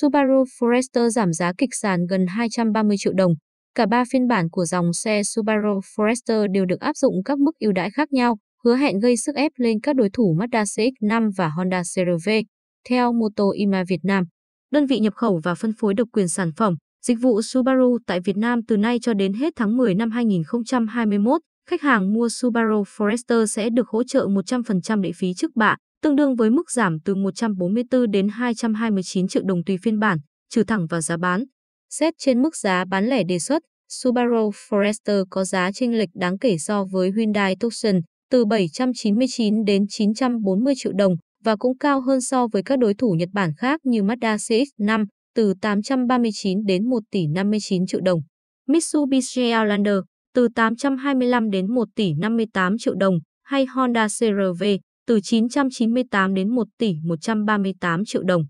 Subaru Forester giảm giá kịch sàn gần 230 triệu đồng. Cả ba phiên bản của dòng xe Subaru Forester đều được áp dụng các mức ưu đãi khác nhau, hứa hẹn gây sức ép lên các đối thủ Mazda CX-5 và Honda CR-V. Theo Motoima Việt Nam, đơn vị nhập khẩu và phân phối độc quyền sản phẩm, dịch vụ Subaru tại Việt Nam từ nay cho đến hết tháng 10 năm 2021, khách hàng mua Subaru Forester sẽ được hỗ trợ 100% lệ phí trước bạ, tương đương với mức giảm từ 144 đến 229 triệu đồng tùy phiên bản, trừ thẳng vào giá bán. Xét trên mức giá bán lẻ đề xuất, Subaru Forester có giá chênh lệch đáng kể so với Hyundai Tucson, từ 799 đến 940 triệu đồng và cũng cao hơn so với các đối thủ Nhật Bản khác như Mazda CX-5 từ 839 đến 1 tỷ 59 triệu đồng, Mitsubishi Outlander từ 825 đến 1 tỷ 58 triệu đồng hay Honda CRV từ 998 đến 1 tỷ 138 triệu đồng.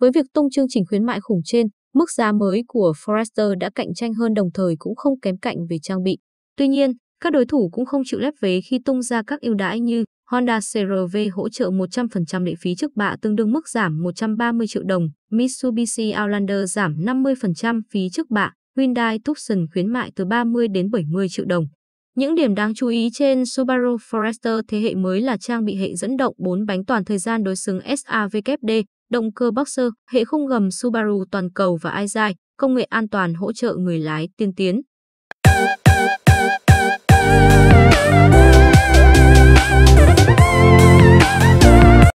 Với việc tung chương trình khuyến mại khủng trên, mức giá mới của Forester đã cạnh tranh hơn đồng thời cũng không kém cạnh về trang bị. Tuy nhiên, các đối thủ cũng không chịu lép vế khi tung ra các ưu đãi như Honda CRV hỗ trợ 100% lệ phí trước bạ tương đương mức giảm 130 triệu đồng, Mitsubishi Outlander giảm 50% phí trước bạ, Hyundai Tucson khuyến mại từ 30 đến 70 triệu đồng. Những điểm đáng chú ý trên Subaru Forester thế hệ mới là trang bị hệ dẫn động 4 bánh toàn thời gian đối xứng SAVKD, động cơ boxer, hệ khung gầm Subaru toàn cầu và iDrive, công nghệ an toàn hỗ trợ người lái tiên tiến.